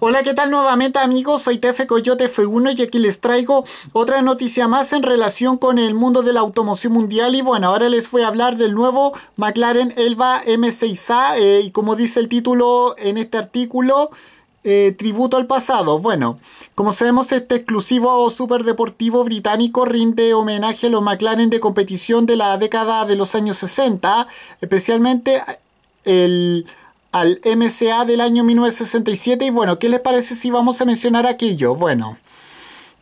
Hola, ¿qué tal nuevamente amigos? Soy Tefe Coyote F1 y aquí les traigo otra noticia más en relación con el mundo de la automoción mundial y bueno, ahora les voy a hablar del nuevo McLaren Elba M6A eh, y como dice el título en este artículo... Eh, tributo al pasado. Bueno, como sabemos, este exclusivo superdeportivo británico rinde homenaje a los McLaren de competición de la década de los años 60, especialmente el al MCA del año 1967 y bueno, ¿qué les parece si vamos a mencionar aquello? Bueno,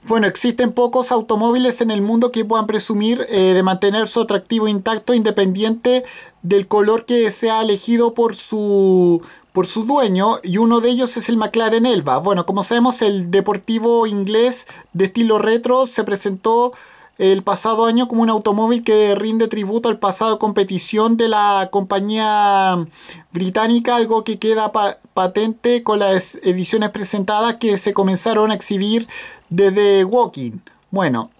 bueno, existen pocos automóviles en el mundo que puedan presumir eh, de mantener su atractivo intacto independiente del color que sea elegido por su, por su dueño y uno de ellos es el McLaren Elba. Bueno, como sabemos el deportivo inglés de estilo retro se presentó el pasado año como un automóvil que rinde tributo al pasado competición de la compañía británica, algo que queda patente con las ediciones presentadas que se comenzaron a exhibir desde Walking. Bueno,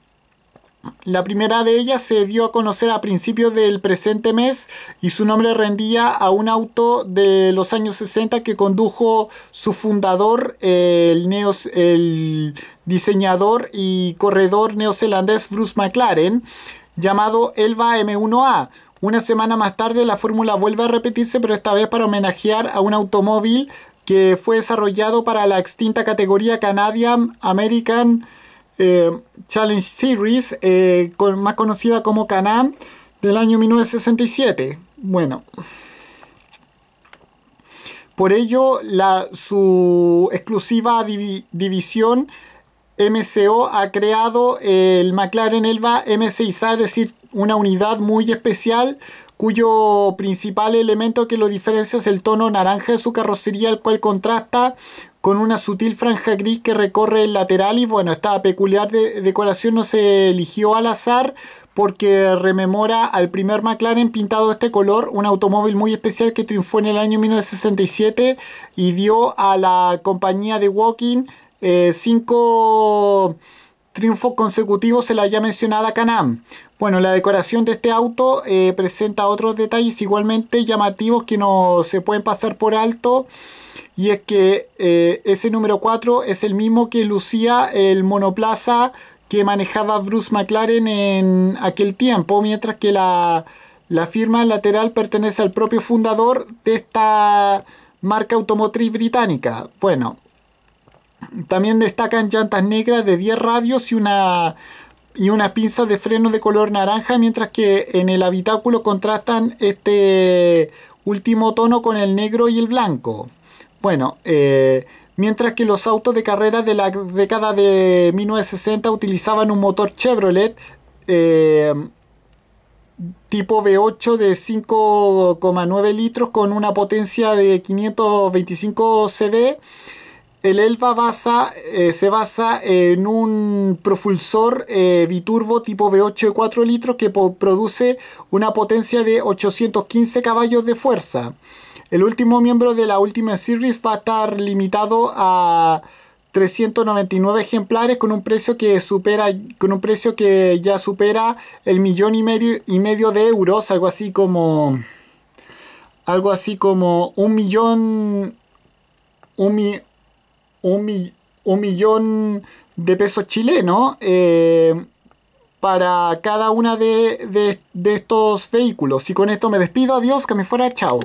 la primera de ellas se dio a conocer a principios del presente mes y su nombre rendía a un auto de los años 60 que condujo su fundador, el, neos, el diseñador y corredor neozelandés Bruce McLaren, llamado Elva M1A. Una semana más tarde la fórmula vuelve a repetirse, pero esta vez para homenajear a un automóvil que fue desarrollado para la extinta categoría Canadian American eh, Challenge Series, eh, más conocida como Canam, del año 1967. Bueno. Por ello, la, su exclusiva división MCO ha creado el McLaren Elba M6A, es decir, una unidad muy especial cuyo principal elemento que lo diferencia es el tono naranja de su carrocería, el cual contrasta con una sutil franja gris que recorre el lateral y bueno, esta peculiar decoración no se eligió al azar porque rememora al primer McLaren pintado de este color, un automóvil muy especial que triunfó en el año 1967 y dio a la compañía de Walking eh, cinco triunfos consecutivos se la ya mencionada Canam. Bueno, la decoración de este auto eh, presenta otros detalles igualmente llamativos que no se pueden pasar por alto. Y es que eh, ese número 4 es el mismo que lucía el monoplaza que manejaba Bruce McLaren en aquel tiempo, mientras que la, la firma lateral pertenece al propio fundador de esta marca automotriz británica. Bueno, también destacan llantas negras de 10 radios y una, y pinza de freno de color naranja, mientras que en el habitáculo contrastan este último tono con el negro y el blanco. Bueno, eh, mientras que los autos de carrera de la década de 1960 utilizaban un motor Chevrolet eh, tipo V8 de 5,9 litros con una potencia de 525 cb el Elva basa, eh, se basa en un propulsor eh, biturbo tipo V8 de 4 litros que produce una potencia de 815 caballos de fuerza. El último miembro de la última series va a estar limitado a 399 ejemplares con un precio que supera con un precio que ya supera el millón y medio y medio de euros, algo así como algo así como un millón un, un, millón de pesos chilenos eh, para cada una de, de estos vehículos. Y con esto me despido. Adiós, que me fuera. Chao.